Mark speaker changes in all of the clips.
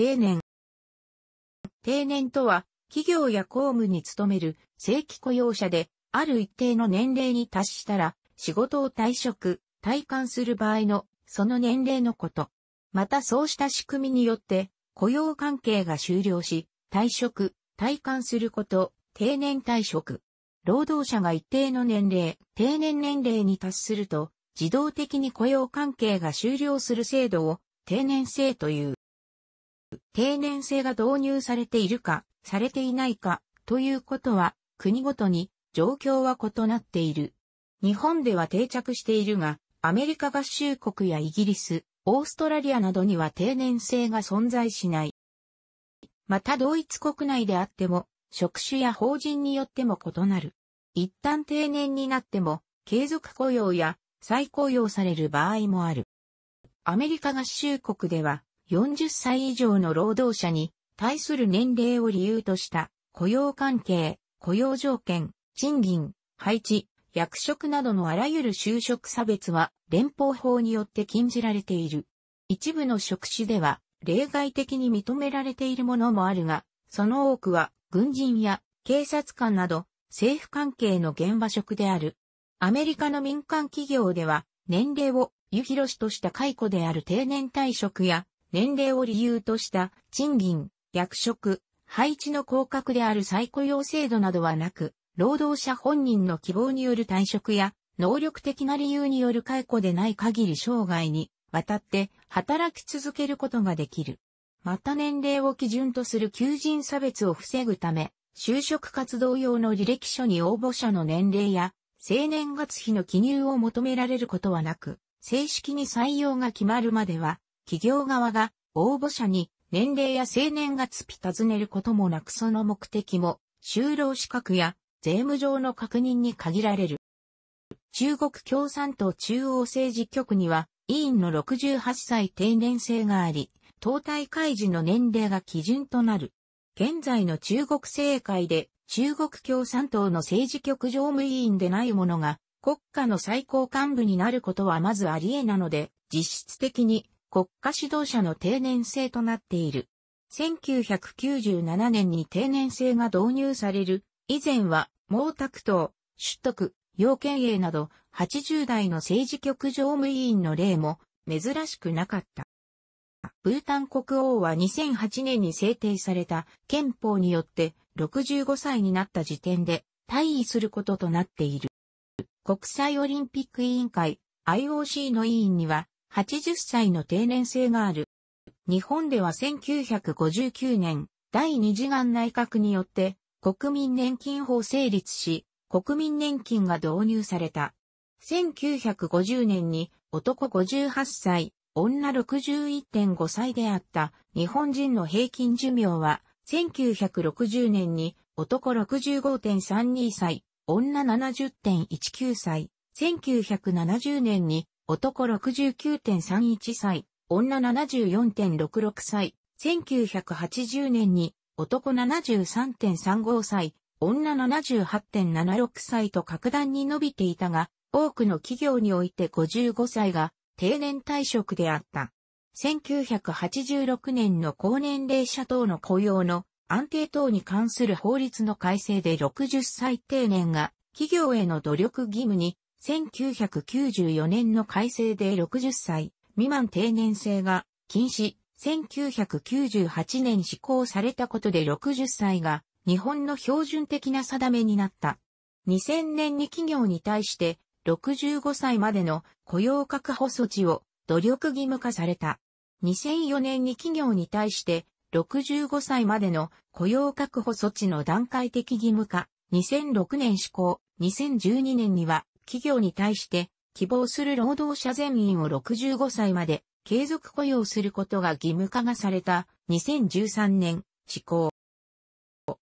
Speaker 1: 定年。定年とは、企業や公務に勤める正規雇用者で、ある一定の年齢に達したら、仕事を退職、退官する場合の、その年齢のこと。またそうした仕組みによって、雇用関係が終了し、退職、退官すること、定年退職。労働者が一定の年齢、定年年齢に達すると、自動的に雇用関係が終了する制度を定年制という。定年制が導入されているか、されていないか、ということは、国ごとに状況は異なっている。日本では定着しているが、アメリカ合衆国やイギリス、オーストラリアなどには定年制が存在しない。また同一国内であっても、職種や法人によっても異なる。一旦定年になっても、継続雇用や再雇用される場合もある。アメリカ合衆国では、40歳以上の労働者に対する年齢を理由とした雇用関係、雇用条件、賃金、配置、役職などのあらゆる就職差別は連邦法によって禁じられている。一部の職種では例外的に認められているものもあるが、その多くは軍人や警察官など政府関係の現場職である。アメリカの民間企業では年齢を湯広しとした解雇である定年退職や年齢を理由とした賃金、役職、配置の降格である再雇用制度などはなく、労働者本人の希望による退職や、能力的な理由による解雇でない限り生涯にわたって働き続けることができる。また年齢を基準とする求人差別を防ぐため、就職活動用の履歴書に応募者の年齢や生年月日の記入を求められることはなく、正式に採用が決まるまでは企業側が応募者に年齢や生年月日尋ねることもなくその目的も就労資格や税務上の確認に限られる。中国共産党中央政治局には委員の68歳定年制があり、党大会時の年齢が基準となる。現在の中国政界で中国共産党の政治局常務委員でない者が国家の最高幹部になることはまずありえなので、実質的に国家指導者の定年制となっている。1997年に定年制が導入される、以前は毛沢東、出徳、要件営など80代の政治局常務委員の例も珍しくなかった。ブータン国王は2008年に制定された憲法によって65歳になった時点で退位することとなっている。国際オリンピック委員会 IOC の委員には80歳の定年制がある。日本では1959年、第二次元内閣によって国民年金法成立し、国民年金が導入された。1950年に男58歳、女61.5歳であった日本人の平均寿命は、1960年に男65.32歳、女70.19歳、1970年に男69.31歳、女74.66歳、1980年に男73.35歳、女78.76歳と格段に伸びていたが、多くの企業において55歳が定年退職であった。1986年の高年齢者等の雇用の安定等に関する法律の改正で60歳定年が企業への努力義務に1994年の改正で60歳未満定年制が禁止、1998年施行されたことで60歳が日本の標準的な定めになった。2000年に企業に対して65歳までの雇用確保措置を努力義務化された。2004年に企業に対して65歳までの雇用確保措置の段階的義務化、2006年施行、2012年には企業に対して希望する労働者全員を65歳まで継続雇用することが義務化がされた2013年施行。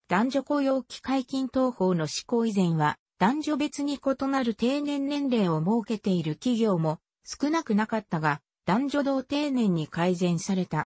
Speaker 1: 男女雇用機会均等法の施行以前は男女別に異なる定年年齢を設けている企業も少なくなかったが男女同定年に改善された。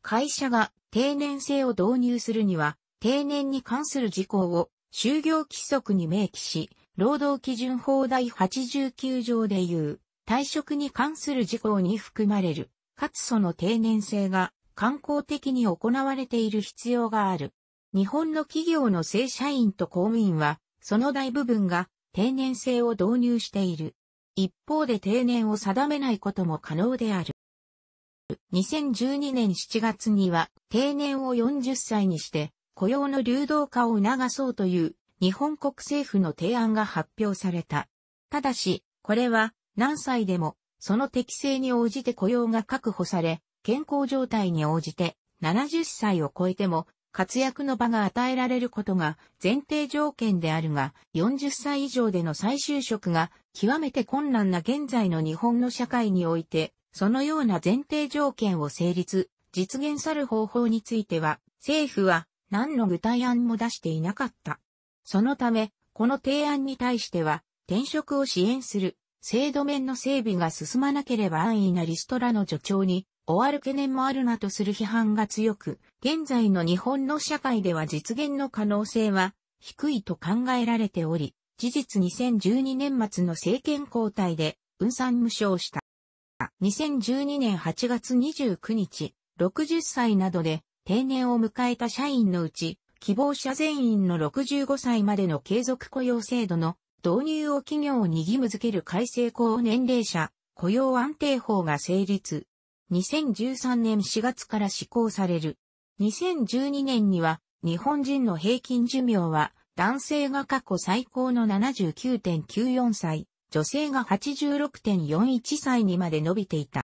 Speaker 1: 会社が定年制を導入するには定年に関する事項を就業規則に明記し、労働基準法第89条でいう、退職に関する事項に含まれる、かつその定年制が、慣行的に行われている必要がある。日本の企業の正社員と公務員は、その大部分が定年制を導入している。一方で定年を定めないことも可能である。2012年7月には定年を40歳にして雇用の流動化を促そうという日本国政府の提案が発表された。ただし、これは何歳でもその適性に応じて雇用が確保され、健康状態に応じて70歳を超えても活躍の場が与えられることが前提条件であるが、40歳以上での再就職が極めて困難な現在の日本の社会において、そのような前提条件を成立、実現さる方法については、政府は何の具体案も出していなかった。そのため、この提案に対しては、転職を支援する制度面の整備が進まなければ安易なリストラの助長に終わる懸念もあるなとする批判が強く、現在の日本の社会では実現の可能性は低いと考えられており、事実2012年末の政権交代で、運算無償した。2012年8月29日、60歳などで定年を迎えた社員のうち、希望者全員の65歳までの継続雇用制度の導入を企業に義務付ける改正高年齢者雇用安定法が成立。2013年4月から施行される。2012年には日本人の平均寿命は男性が過去最高の79.94歳、女性が86.41歳にまで伸びていた。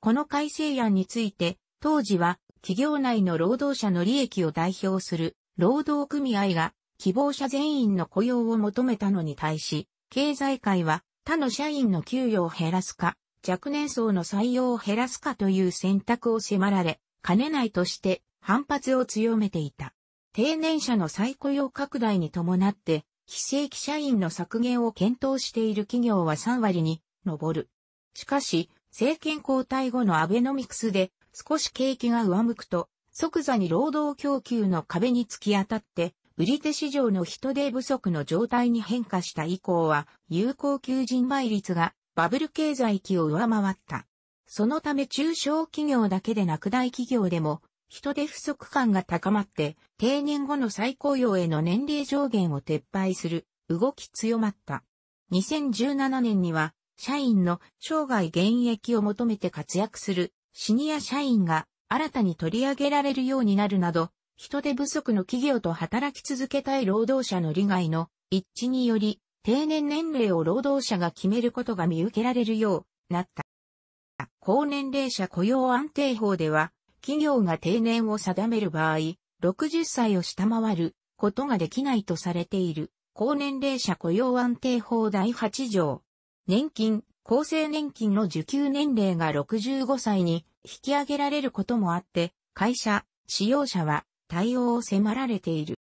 Speaker 1: この改正案について当時は企業内の労働者の利益を代表する労働組合が希望者全員の雇用を求めたのに対し、経済界は他の社員の給与を減らすか、若年層の採用を減らすかという選択を迫られ、兼ねないとして反発を強めていた。定年者の再雇用拡大に伴って、非正規社員の削減を検討している企業は3割に上る。しかし、政権交代後のアベノミクスで少し景気が上向くと、即座に労働供給の壁に突き当たって、売り手市場の人手不足の状態に変化した以降は、有効求人倍率がバブル経済期を上回った。そのため中小企業だけでなく大企業でも、人手不足感が高まって、定年後の再雇用への年齢上限を撤廃する動き強まった。2017年には、社員の生涯現役を求めて活躍するシニア社員が新たに取り上げられるようになるなど、人手不足の企業と働き続けたい労働者の利害の一致により、定年年齢を労働者が決めることが見受けられるようなった。高年齢者雇用安定法では、企業が定年を定める場合、60歳を下回ることができないとされている、高年齢者雇用安定法第8条。年金、厚生年金の受給年齢が65歳に引き上げられることもあって、会社、使用者は対応を迫られている。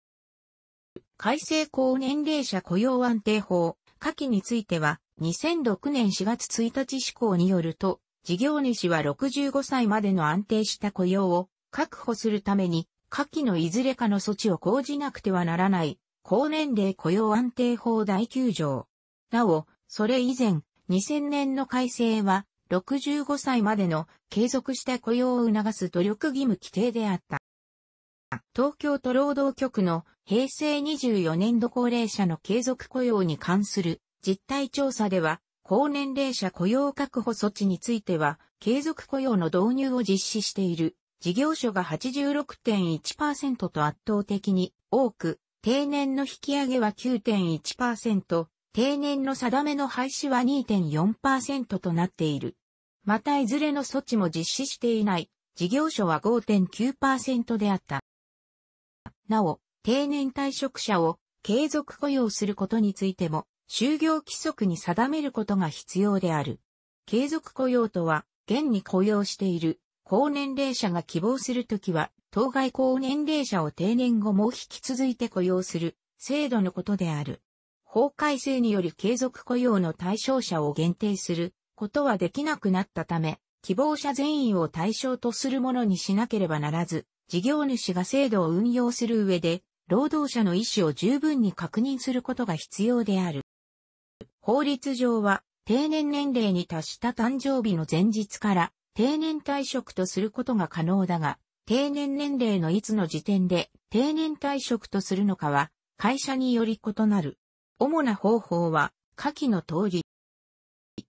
Speaker 1: 改正高年齢者雇用安定法、下記については、2006年4月1日施行によると、事業主は65歳までの安定した雇用を確保するために、下記のいずれかの措置を講じなくてはならない、高年齢雇用安定法第9条。なお、それ以前、2000年の改正は、65歳までの継続した雇用を促す努力義務規定であった。東京都労働局の平成24年度高齢者の継続雇用に関する実態調査では、高年齢者雇用確保措置については、継続雇用の導入を実施している事業所が86.1%と圧倒的に多く、定年の引き上げは9.1%、定年の定めの廃止は2.4%となっている。またいずれの措置も実施していない事業所は5.9%であった。なお、定年退職者を継続雇用することについても、就業規則に定めることが必要である。継続雇用とは、現に雇用している高年齢者が希望するときは、当該高年齢者を定年後も引き続いて雇用する制度のことである。法改正により継続雇用の対象者を限定することはできなくなったため、希望者全員を対象とするものにしなければならず、事業主が制度を運用する上で、労働者の意思を十分に確認することが必要である。法律上は、定年年齢に達した誕生日の前日から定年退職とすることが可能だが、定年年齢のいつの時点で定年退職とするのかは会社により異なる。主な方法は、下記の通り。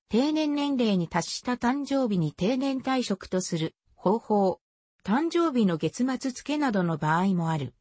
Speaker 1: 定年年齢に達した誕生日に定年退職とする方法。誕生日の月末付などの場合もある。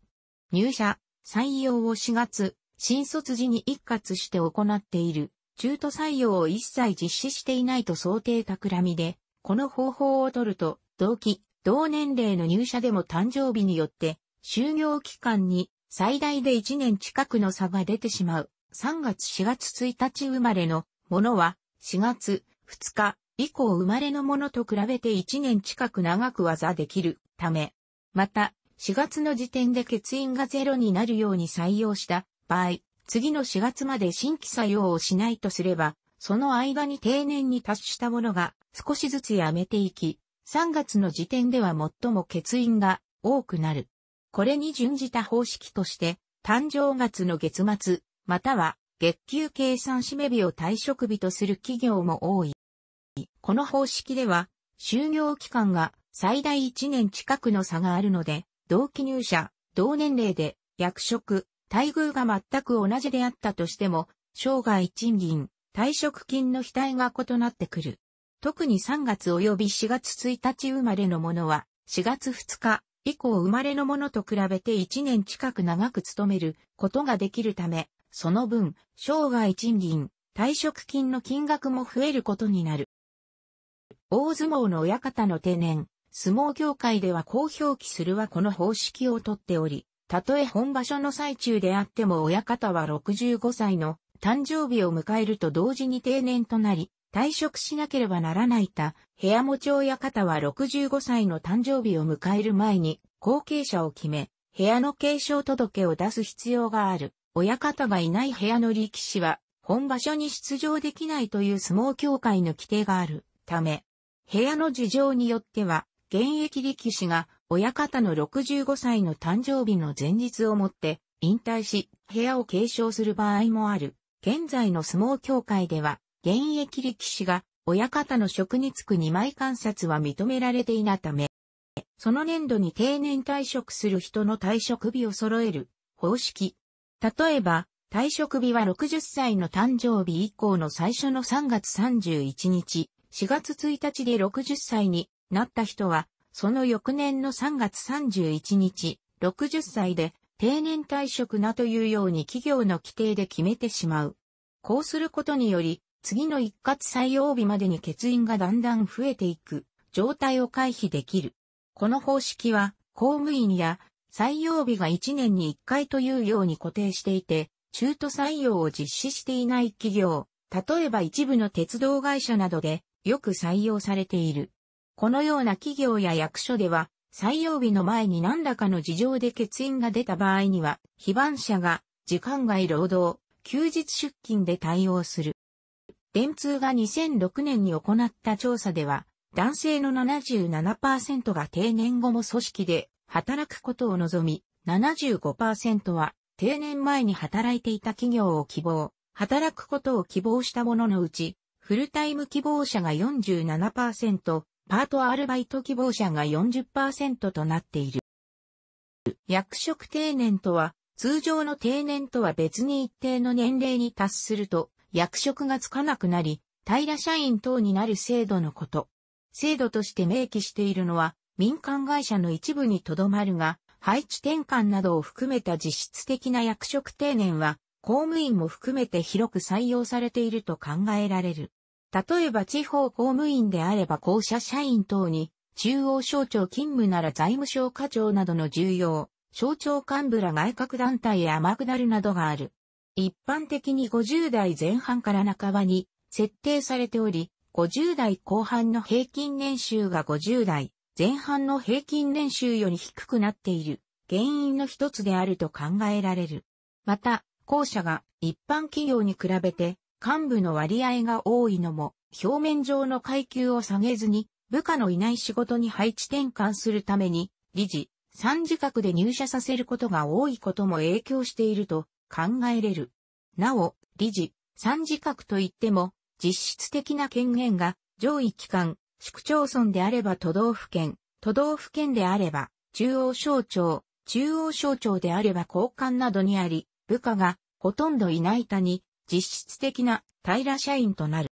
Speaker 1: 入社、採用を4月、新卒時に一括して行っている。中途採用を一切実施していないと想定企みで、この方法を取ると、同期、同年齢の入社でも誕生日によって、就業期間に最大で1年近くの差が出てしまう。3月4月1日生まれのものは4月2日以降生まれのものと比べて1年近く長く技できるため、また4月の時点で欠員がゼロになるように採用した場合、次の4月まで新規採用をしないとすれば、その間に定年に達したものが少しずつやめていき、3月の時点では最も欠員が多くなる。これに準じた方式として、誕生月の月末、または月給計算締め日を退職日とする企業も多い。この方式では、就業期間が最大1年近くの差があるので、同期入社、同年齢で役職、待遇が全く同じであったとしても、生涯賃金、退職金の額が異なってくる。特に3月及び4月1日生まれのものは、4月2日以降生まれのものと比べて1年近く長く勤めることができるため、その分、生涯賃金、退職金の金額も増えることになる。大相撲の親方の定年、相撲協会では公表記するはこの方式をとっており、たとえ本場所の最中であっても親方は65歳の誕生日を迎えると同時に定年となり、退職しなければならないた、部屋持ち親方は65歳の誕生日を迎える前に後継者を決め、部屋の継承届を出す必要がある。親方がいない部屋の力士は、本場所に出場できないという相撲協会の規定があるため、部屋の事情によっては、現役力士が親方の65歳の誕生日の前日をもって引退し、部屋を継承する場合もある。現在の相撲協会では、現役力士が親方の職に就く2枚観察は認められていなため、その年度に定年退職する人の退職日を揃える方式例えば、退職日は60歳の誕生日以降の最初の3月31日、4月1日で60歳になった人は、その翌年の3月31日、60歳で定年退職なというように企業の規定で決めてしまう。こうすることにより、次の一括採用日までに欠員がだんだん増えていく状態を回避できる。この方式は公務員や採用日が1年に1回というように固定していて、中途採用を実施していない企業、例えば一部の鉄道会社などでよく採用されている。このような企業や役所では、採用日の前に何らかの事情で欠員が出た場合には、非番者が時間外労働、休日出勤で対応する。電通が2006年に行った調査では、男性の77%が定年後も組織で働くことを望み、75%は定年前に働いていた企業を希望、働くことを希望した者のうち、フルタイム希望者が47%、パートアルバイト希望者が40%となっている。役職定年とは、通常の定年とは別に一定の年齢に達すると、役職がつかなくなり、平社員等になる制度のこと。制度として明記しているのは、民間会社の一部にとどまるが、配置転換などを含めた実質的な役職定年は、公務員も含めて広く採用されていると考えられる。例えば地方公務員であれば公社社員等に、中央省庁勤務なら財務省課長などの重要、省庁幹部ら外閣団体へ天下るなどがある。一般的に50代前半から半ばに設定されており、50代後半の平均年収が50代前半の平均年収より低くなっている原因の一つであると考えられる。また、後者が一般企業に比べて幹部の割合が多いのも表面上の階級を下げずに部下のいない仕事に配置転換するために理事、三次格で入社させることが多いことも影響していると考えれる。なお、理事、三次格といっても実質的な権限が上位機関、市区町村であれば都道府県、都道府県であれば、中央省庁、中央省庁であれば交換などにあり、部下がほとんどいない他に実質的な平社員となる。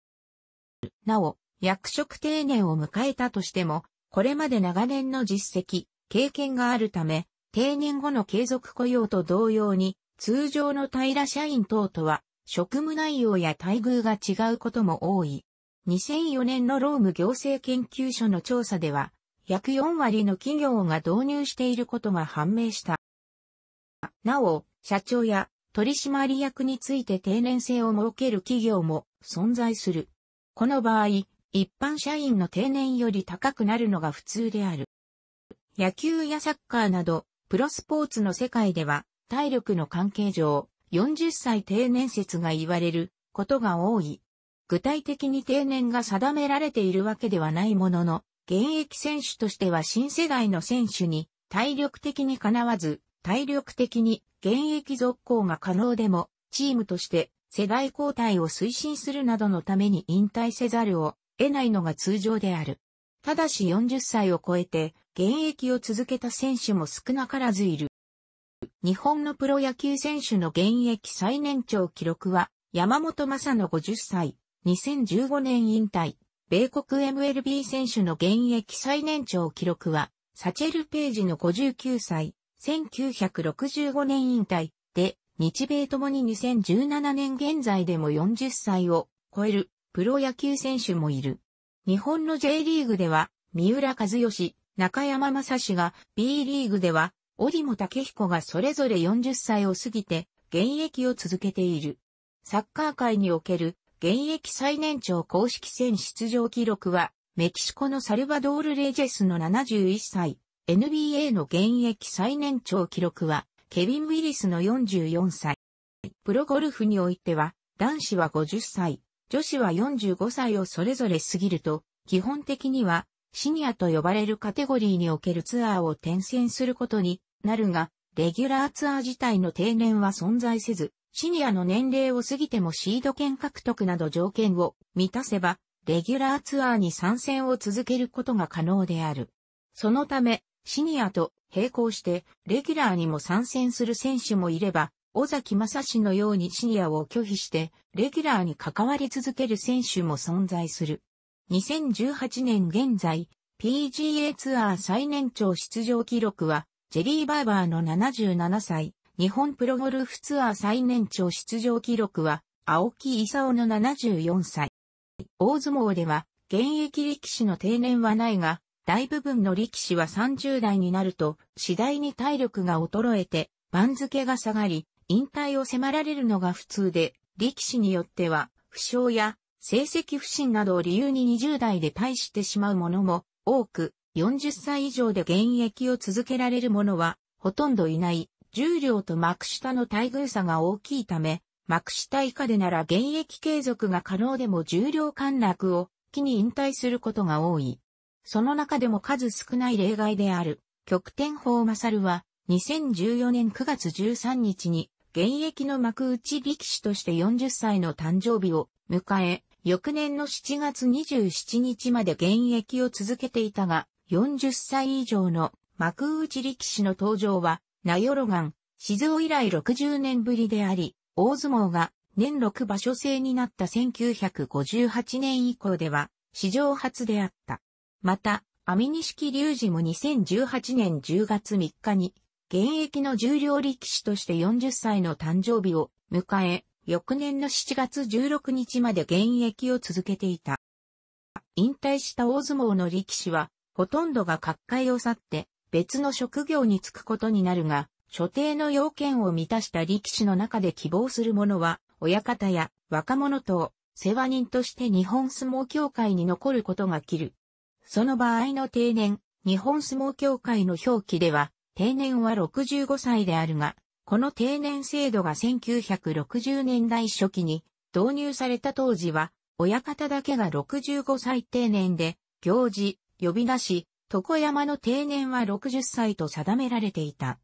Speaker 1: なお、役職定年を迎えたとしても、これまで長年の実績、経験があるため、定年後の継続雇用と同様に、通常の平社員等とは、職務内容や待遇が違うことも多い。2004年のローム行政研究所の調査では、約4割の企業が導入していることが判明した。なお、社長や取締役について定年制を設ける企業も存在する。この場合、一般社員の定年より高くなるのが普通である。野球やサッカーなど、プロスポーツの世界では、体力の関係上、40歳定年説が言われることが多い。具体的に定年が定められているわけではないものの、現役選手としては新世代の選手に体力的にかなわず、体力的に現役続行が可能でも、チームとして世代交代を推進するなどのために引退せざるを得ないのが通常である。ただし40歳を超えて現役を続けた選手も少なからずいる。日本のプロ野球選手の現役最年長記録は山本正の50歳。2015年引退、米国 MLB 選手の現役最年長記録は、サチェル・ページの59歳、1965年引退で、日米ともに2017年現在でも40歳を超えるプロ野球選手もいる。日本の J リーグでは、三浦和義、中山正史が、B リーグでは、織本武彦がそれぞれ40歳を過ぎて、現役を続けている。サッカー界における現役最年長公式戦出場記録は、メキシコのサルバドール・レジェスの71歳、NBA の現役最年長記録は、ケビン・ウィリスの44歳。プロゴルフにおいては、男子は50歳、女子は45歳をそれぞれ過ぎると、基本的には、シニアと呼ばれるカテゴリーにおけるツアーを転戦することになるが、レギュラーツアー自体の定年は存在せず、シニアの年齢を過ぎてもシード権獲得など条件を満たせば、レギュラーツアーに参戦を続けることが可能である。そのため、シニアと並行して、レギュラーにも参戦する選手もいれば、尾崎正史のようにシニアを拒否して、レギュラーに関わり続ける選手も存在する。2018年現在、PGA ツアー最年長出場記録は、ジェリー・バーバーの77歳。日本プロゴルフツアー最年長出場記録は、青木勲の74歳。大相撲では、現役力士の定年はないが、大部分の力士は30代になると、次第に体力が衰えて、番付が下がり、引退を迫られるのが普通で、力士によっては、負傷や成績不振などを理由に20代で退してしまう者も多く、40歳以上で現役を続けられる者はほとんどいない重量と幕下の待遇差が大きいため、幕下以下でなら現役継続が可能でも重量陥落を機に引退することが多い。その中でも数少ない例外である、極天法勝は、2014年9月13日に、現役の幕内力士として40歳の誕生日を迎え、翌年の7月27日まで現役を続けていたが、40歳以上の幕内力士の登場は名寄ん、静雄以来60年ぶりであり、大相撲が年6場所制になった1958年以降では、史上初であった。また、網錦隆二も2018年10月3日に、現役の重量力士として40歳の誕生日を迎え、翌年の7月16日まで現役を続けていた。引退した大相撲の力士は、ほとんどが各界を去って、別の職業に就くことになるが、所定の要件を満たした力士の中で希望する者は、親方や若者等、世話人として日本相撲協会に残ることが切る。その場合の定年、日本相撲協会の表記では、定年は65歳であるが、この定年制度が1960年代初期に導入された当時は、親方だけが65歳定年で、行事、呼び出し、床山の定年は60歳と定められていた。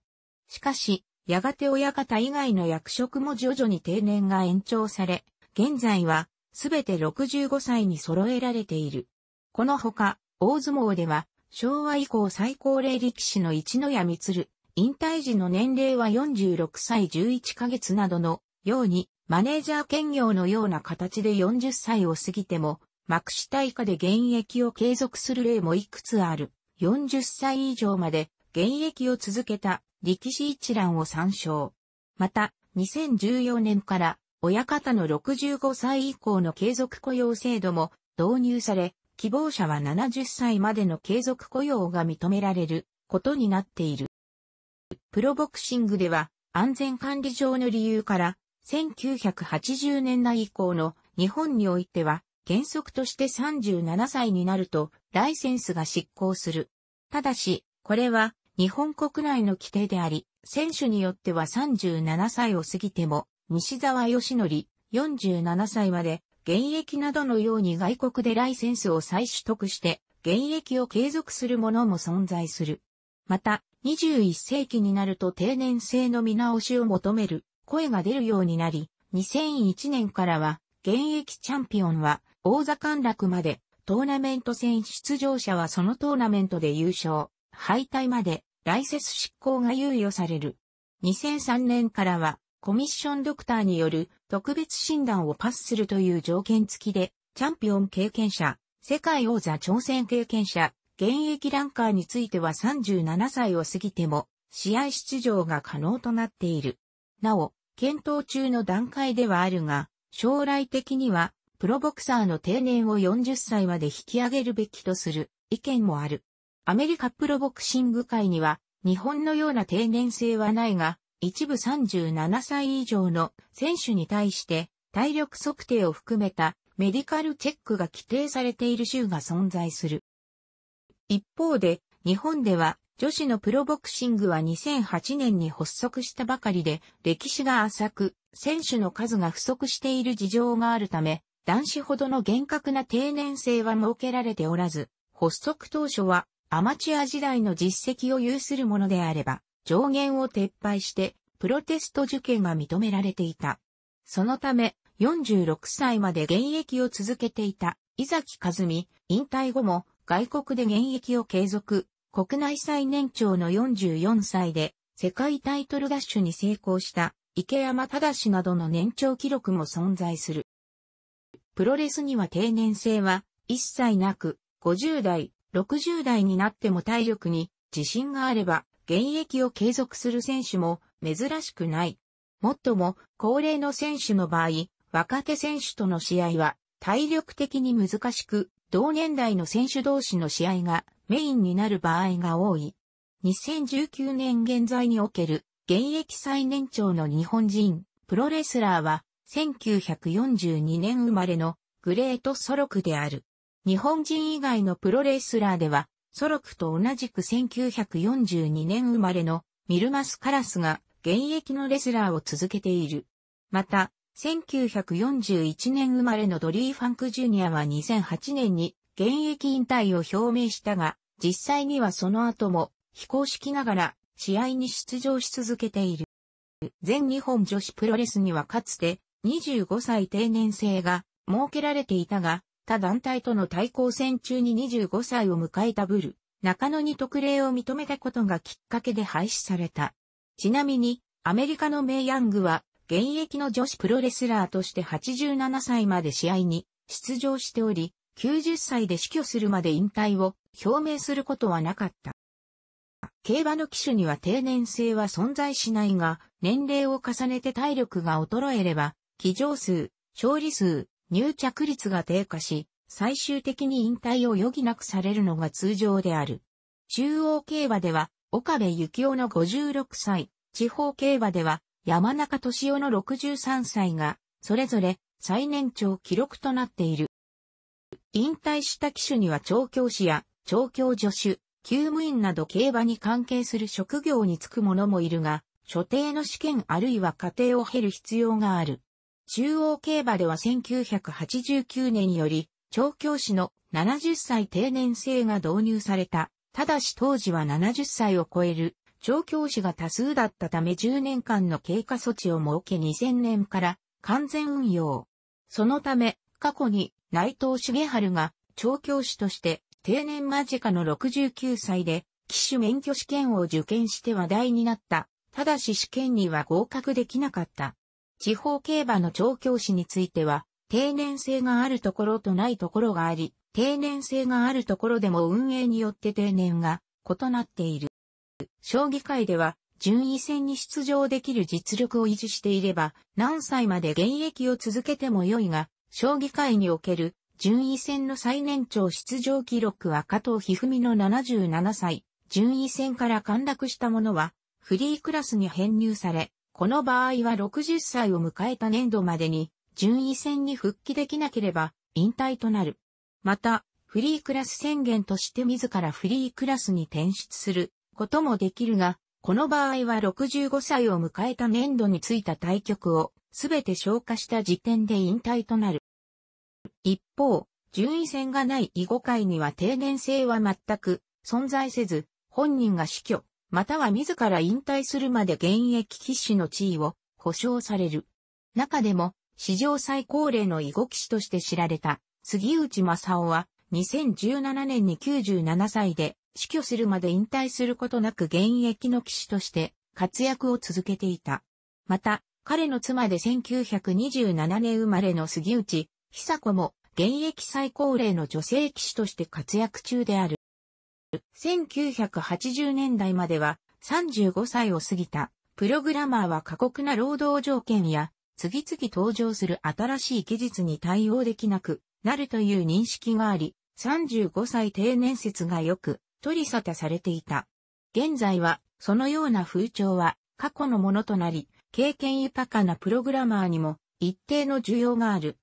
Speaker 1: しかし、やがて親方以外の役職も徐々に定年が延長され、現在は、すべて65歳に揃えられている。このほか、大相撲では、昭和以降最高齢力士の一野谷光、引退時の年齢は46歳11ヶ月などのように、マネージャー兼業のような形で40歳を過ぎても、幕下以下で現役を継続する例もいくつある。40歳以上まで現役を続けた力士一覧を参照。また、2014年から親方の65歳以降の継続雇用制度も導入され、希望者は70歳までの継続雇用が認められることになっている。プロボクシングでは安全管理上の理由から1980年代以降の日本においては原則として37歳になるとライセンスが失効する。ただし、これは日本国内の規定であり、選手によっては37歳を過ぎても、西沢義則47歳まで現役などのように外国でライセンスを再取得して現役を継続するものも存在する。また、21世紀になると定年制の見直しを求める声が出るようになり、2001年からは現役チャンピオンは王座陥落まで、トーナメント戦出場者はそのトーナメントで優勝、敗退まで、ライセス執行が猶予される。2003年からは、コミッションドクターによる特別診断をパスするという条件付きで、チャンピオン経験者、世界王座挑戦経験者、現役ランカーについては37歳を過ぎても、試合出場が可能となっている。なお、検討中の段階ではあるが、将来的には、プロボクサーの定年を40歳まで引き上げるべきとする意見もある。アメリカプロボクシング界には日本のような定年制はないが、一部37歳以上の選手に対して体力測定を含めたメディカルチェックが規定されている州が存在する。一方で、日本では女子のプロボクシングは2008年に発足したばかりで、歴史が浅く、選手の数が不足している事情があるため、男子ほどの厳格な定年制は設けられておらず、発足当初はアマチュア時代の実績を有するものであれば、上限を撤廃して、プロテスト受験が認められていた。そのため、46歳まで現役を続けていた、伊崎和美、引退後も、外国で現役を継続、国内最年長の44歳で、世界タイトル奪取に成功した、池山正などの年長記録も存在する。プロレスには定年制は一切なく、50代、60代になっても体力に自信があれば、現役を継続する選手も珍しくない。もっとも、高齢の選手の場合、若手選手との試合は体力的に難しく、同年代の選手同士の試合がメインになる場合が多い。2019年現在における現役最年長の日本人、プロレスラーは1942年生まれのグレート・ソロクである。日本人以外のプロレスラーでは、ソロクと同じく1942年生まれのミルマス・カラスが現役のレスラーを続けている。また、1941年生まれのドリー・ファンク・ジュニアは2008年に現役引退を表明したが、実際にはその後も非公式ながら試合に出場し続けている。全日本女子プロレスにはかつて25歳定年制が設けられていたが、他団体との対抗戦中に25歳を迎えたブル、中野に特例を認めたことがきっかけで廃止された。ちなみに、アメリカのメイ・ヤングは、現役の女子プロレスラーとして87歳まで試合に出場しており、90歳で死去するまで引退を表明することはなかった。競馬の騎手には定年制は存在しないが、年齢を重ねて体力が衰えれば、騎乗数、勝利数、入着率が低下し、最終的に引退を余儀なくされるのが通常である。中央競馬では、岡部幸雄の56歳、地方競馬では、山中敏夫の63歳が、それぞれ最年長記録となっている。引退した騎手には調教師や調教助手、厩務員など競馬に関係する職業に就く者もいるが、所定の試験あるいは家庭を経る必要がある。中央競馬では1989年より、調教師の70歳定年制が導入された。ただし当時は70歳を超える調教師が多数だったため10年間の経過措置を設け2000年から完全運用。そのため、過去に内藤茂春が調教師として定年間近の69歳で機種免許試験を受験して話題になった。ただし試験には合格できなかった。地方競馬の調教師については、定年制があるところとないところがあり、定年制があるところでも運営によって定年が異なっている。将棋界では、順位戦に出場できる実力を維持していれば、何歳まで現役を続けても良いが、将棋界における順位戦の最年長出場記録は加藤一二三の77歳、順位戦から陥落した者は、フリークラスに編入され、この場合は60歳を迎えた年度までに、順位戦に復帰できなければ、引退となる。また、フリークラス宣言として自らフリークラスに転出することもできるが、この場合は65歳を迎えた年度についた対局をすべて消化した時点で引退となる。一方、順位戦がない囲碁界には定年制は全く存在せず、本人が死去、または自ら引退するまで現役騎士の地位を保障される。中でも、史上最高齢の囲碁騎士として知られた杉内正夫は、2017年に97歳で死去するまで引退することなく現役の騎士として活躍を続けていた。また、彼の妻で1927年生まれの杉内、久子も現役最高齢の女性騎士として活躍中である。1980年代までは35歳を過ぎたプログラマーは過酷な労働条件や次々登場する新しい技術に対応できなくなるという認識があり、35歳定年説がよく取り沙汰されていた。現在はそのような風潮は過去のものとなり、経験豊かなプログラマーにも一定の需要がある。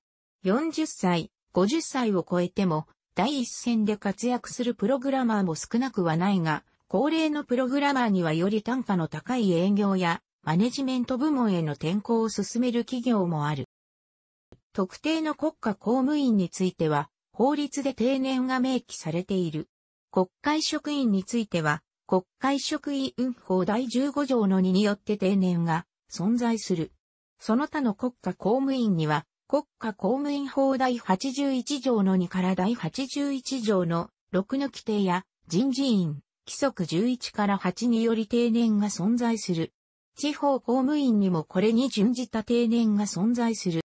Speaker 1: 40歳、50歳を超えても第一線で活躍するプログラマーも少なくはないが、高齢のプログラマーにはより単価の高い営業やマネジメント部門への転向を進める企業もある。特定の国家公務員については、法律で定年が明記されている。国会職員については、国会職員法第15条の2によって定年が存在する。その他の国家公務員には、国家公務員法第81条の2から第81条の6の規定や人事院規則11から8により定年が存在する。地方公務員にもこれに準じた定年が存在する。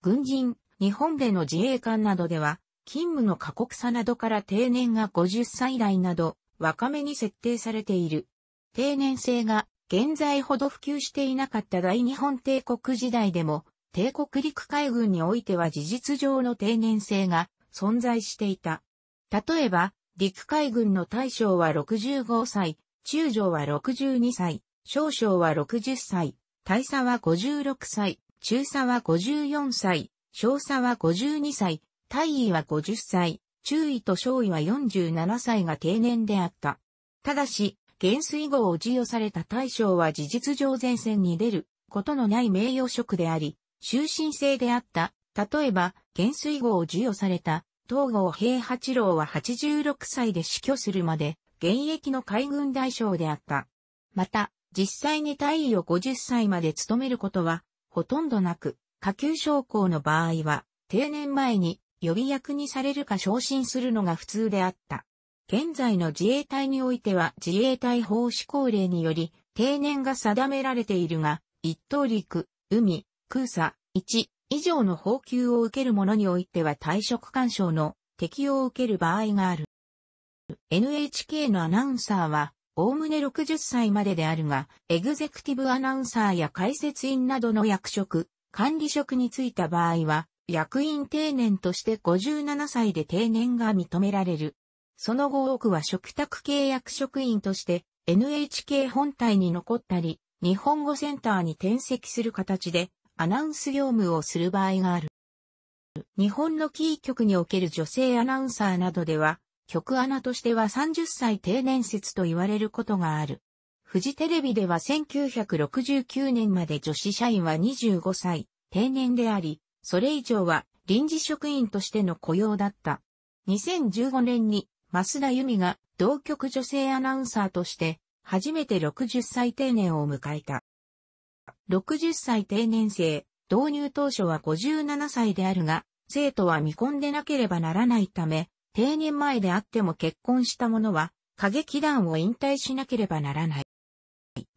Speaker 1: 軍人、日本での自衛官などでは、勤務の過酷さなどから定年が50歳代など、若めに設定されている。定年制が現在ほど普及していなかった大日本帝国時代でも帝国陸海軍においては事実上の定年制が存在していた。例えば、陸海軍の大将は65歳、中将は62歳、少将は60歳、大佐は56歳、中佐は54歳、少佐は52歳、大尉は50歳、中尉と少尉は47歳が定年であった。ただし、元帥号を授与された大将は事実上前線に出ることのない名誉職であり、終身制であった。例えば、元帥号を授与された、東郷平八郎は86歳で死去するまで、現役の海軍大将であった。また、実際に退位を50歳まで務めることは、ほとんどなく、下級将校の場合は、定年前に予備役にされるか昇進するのが普通であった。現在の自衛隊においては自衛隊法施行令により定年が定められているが、一等陸、海、空差1以上の報給を受ける者においては退職干渉の適用を受ける場合がある。NHK のアナウンサーは、おおむね60歳までであるが、エグゼクティブアナウンサーや解説員などの役職、管理職に就いた場合は、役員定年として57歳で定年が認められる。その後多くは嘱託契約職員として NHK 本体に残ったり、日本語センターに転籍する形でアナウンス業務をする場合がある。日本のキー局における女性アナウンサーなどでは、局アナとしては30歳定年説と言われることがある。フジテレビでは1969年まで女子社員は25歳、定年であり、それ以上は臨時職員としての雇用だった。2015年に増田由美が同局女性アナウンサーとして初めて60歳定年を迎えた。60歳定年制、導入当初は57歳であるが、生徒は未婚でなければならないため、定年前であっても結婚した者は、過激団を引退しなければならない。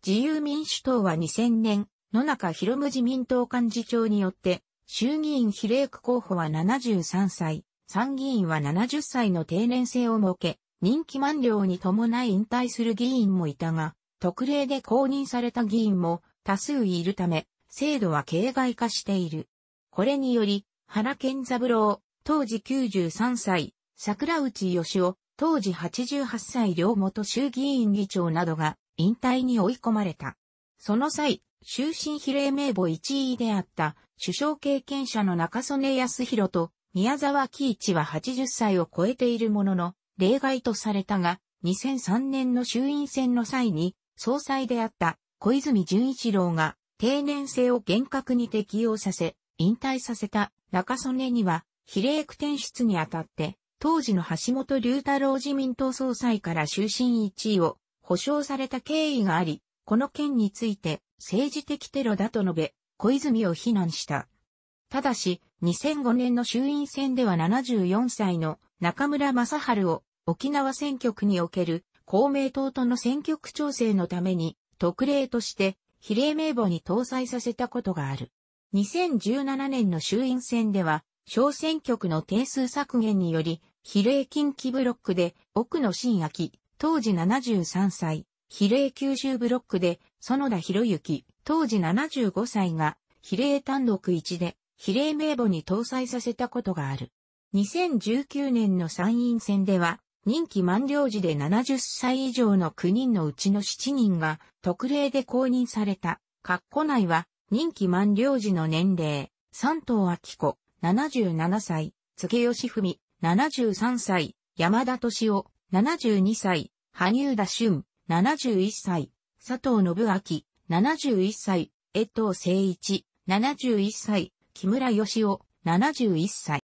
Speaker 1: 自由民主党は2000年、野中博文自民党幹事長によって、衆議院比例区候補は73歳、参議院は70歳の定年制を設け、任期満了に伴い引退する議員もいたが、特例で公認された議員も多数いるため、制度は形骸化している。これにより、原健三郎、当時93歳、桜内義夫、当時88歳両元衆議院議長などが引退に追い込まれた。その際、終身比例名簿1位であった首相経験者の中曽根康弘と宮沢喜一は80歳を超えているものの、例外とされたが、2003年の衆院選の際に総裁であった小泉純一郎が定年制を厳格に適用させ、引退させた中曽根には、比例区転出にあたって、当時の橋本龍太郎自民党総裁から終身1位を保障された経緯があり、この件について政治的テロだと述べ、小泉を非難した。ただし、2005年の衆院選では74歳の中村正春を沖縄選挙区における公明党との選挙区調整のために特例として比例名簿に搭載させたことがある。2017年の衆院選では、小選挙区の定数削減により、比例近畿ブロックで奥野新明、当時73歳、比例九州ブロックで園田博之、当時75歳が、比例単独1で、比例名簿に搭載させたことがある。2019年の参院選では、任期満了時で70歳以上の9人のうちの7人が特例で公認された。括弧内は任期満了時の年齢、三藤明子、77歳、付義文、73歳、山田敏夫、72歳、羽生田俊、71歳、佐藤信明、71歳、江藤誠一、71歳、木村義夫、71歳。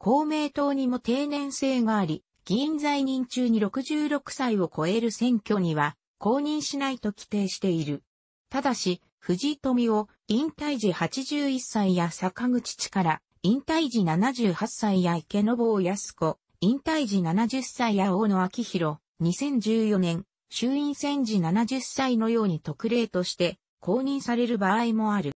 Speaker 1: 公明党にも定年制があり、議員在任中に66歳を超える選挙には公認しないと規定している。ただし、藤井富を引退時81歳や坂口力、引退時78歳や池信康子、引退時70歳や大野昭弘、2014年、衆院選時70歳のように特例として公認される場合もある。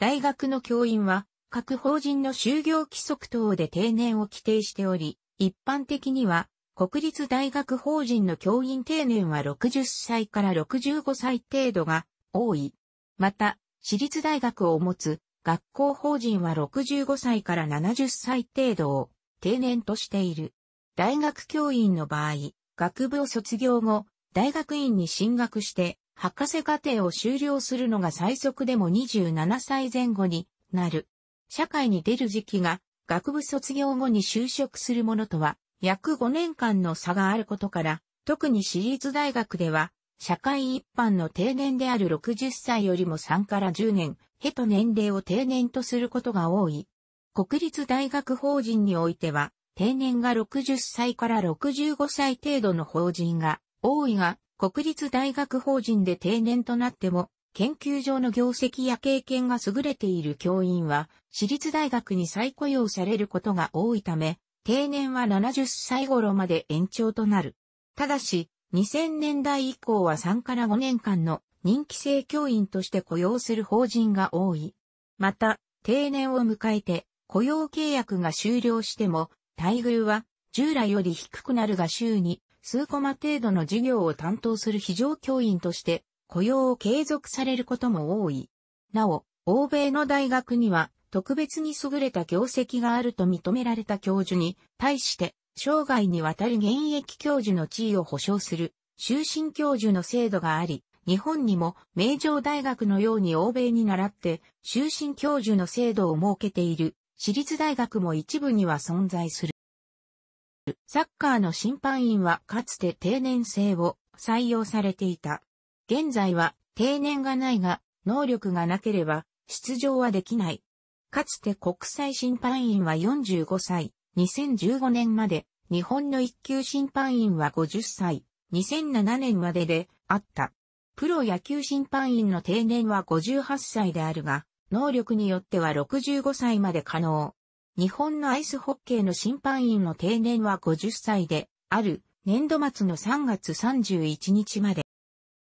Speaker 1: 大学の教員は各法人の就業規則等で定年を規定しており、一般的には、国立大学法人の教員定年は60歳から65歳程度が多い。また、私立大学を持つ学校法人は65歳から70歳程度を定年としている。大学教員の場合、学部を卒業後、大学院に進学して、博士課程を修了するのが最速でも27歳前後になる。社会に出る時期が学部卒業後に就職するものとは約5年間の差があることから、特に私立大学では、社会一般の定年である60歳よりも3から10年、へと年齢を定年とすることが多い。国立大学法人においては、定年が60歳から65歳程度の法人が多いが、国立大学法人で定年となっても、研究上の業績や経験が優れている教員は、私立大学に再雇用されることが多いため、定年は70歳頃まで延長となる。ただし、2000年代以降は3から5年間の任期制教員として雇用する法人が多い。また、定年を迎えて雇用契約が終了しても、待遇は従来より低くなるが週に数コマ程度の授業を担当する非常教員として雇用を継続されることも多い。なお、欧米の大学には特別に優れた業績があると認められた教授に対して生涯にわたる現役教授の地位を保障する終身教授の制度があり、日本にも名城大学のように欧米に倣って終身教授の制度を設けている私立大学も一部には存在する。サッカーの審判員はかつて定年制を採用されていた。現在は定年がないが、能力がなければ出場はできない。かつて国際審判員は45歳、2015年まで、日本の一級審判員は50歳、2007年までであった。プロ野球審判員の定年は58歳であるが、能力によっては65歳まで可能。日本のアイスホッケーの審判員の定年は50歳である年度末の3月31日まで。